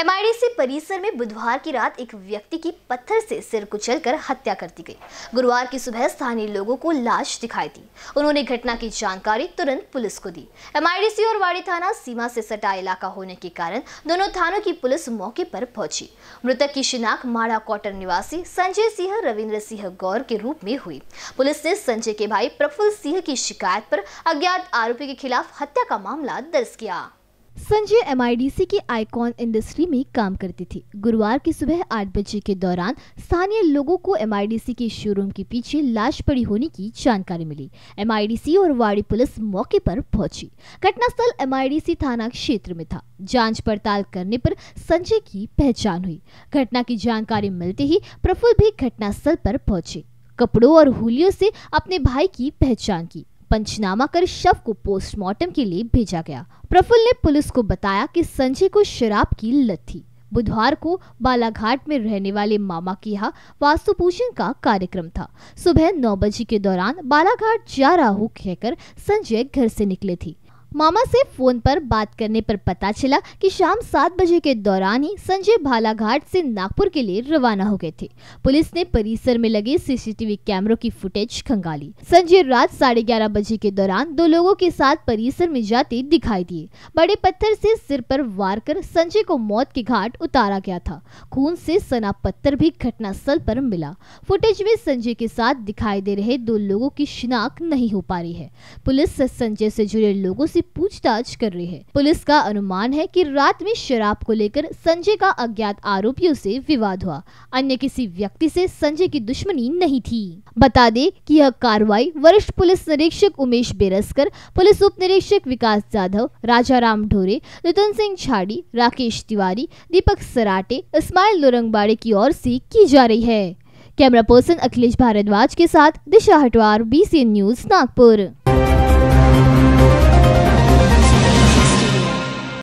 MIDC परिसर में बुधवार की रात एक व्यक्ति की पत्थर से सिर कुचलकर हत्या कर दी गई गुरुवार की सुबह स्थानीय लोगों को लाश दिखाई दी उन्होंने घटना की जानकारी तुरंत पुलिस को दी एमआईडीसी और वाड़ी थाना सीमा से सटा इलाका होने के कारण दोनों थानों की पुलिस मौके पर पहुंची मृतक की शिनाख्त माड़ा क्वार्टर निवासी संजय सिंह रविन्द्र सिंह गौर के रूप में हुई पुलिस ने संजय के भाई प्रफुल्ल सिंह की शिकायत पर अज्ञात आरोपी के खिलाफ हत्या का मामला दर्ज किया संजय एम की आइकॉन इंडस्ट्री में काम करती थी गुरुवार की सुबह आठ बजे के दौरान स्थानीय लोगों को एम के शोरूम के पीछे लाश पड़ी होने की जानकारी मिली एम और वाड़ी पुलिस मौके पर पहुंची घटनास्थल एम थाना क्षेत्र में था जांच पड़ताल करने पर संजय की पहचान हुई घटना की जानकारी मिलते ही प्रफुल्ल भी घटनास्थल पर पहुंचे कपड़ों और होलियों से अपने भाई की पहचान की पंचनामा कर शव को पोस्टमार्टम के लिए भेजा गया प्रफुल्ल ने पुलिस को बताया कि संजय को शराब की लत थी बुधवार को बालाघाट में रहने वाले मामा के यहाँ वास्तु पूजन का कार्यक्रम था सुबह नौ बजे के दौरान बालाघाट जा रहा हूँ कहकर संजय घर से निकले थी मामा से फोन पर बात करने पर पता चला कि शाम सात बजे के दौरान ही संजय भालाघाट से नागपुर के लिए रवाना हो गए थे पुलिस ने परिसर में लगे सीसीटीवी कैमरों की फुटेज खंगाली संजय रात साढ़े ग्यारह बजे के दौरान दो लोगों के साथ परिसर में जाते दिखाई दिए बड़े पत्थर से सिर पर वार कर संजय को मौत के घाट उतारा गया था खून से सना पत्थर भी स्थल पर मिला फुटेज में संजय के साथ दिखाई दे रहे दो लोगों की शिनाख्त नहीं हो पा रही है पुलिस संजय से जुड़े लोगों से पूछताछ कर रही है पुलिस का अनुमान है कि रात में शराब को लेकर संजय का अज्ञात आरोपियों से विवाद हुआ अन्य किसी व्यक्ति से संजय की दुश्मनी नहीं थी बता दे कि यह कार्रवाई वरिष्ठ पुलिस निरीक्षक उमेश बेरसकर पुलिस उप निरीक्षक विकास जाधव राजा राम ढोरे नितिन सिंह छाड़ी राकेश तिवारी दीपक सराटे इस्माइल लोरंगबाड़े की ओर से की जा रही है कैमरा पर्सन अखिलेश भारद्वाज के साथ दिशा हटवार बीसीएन न्यूज नागपुर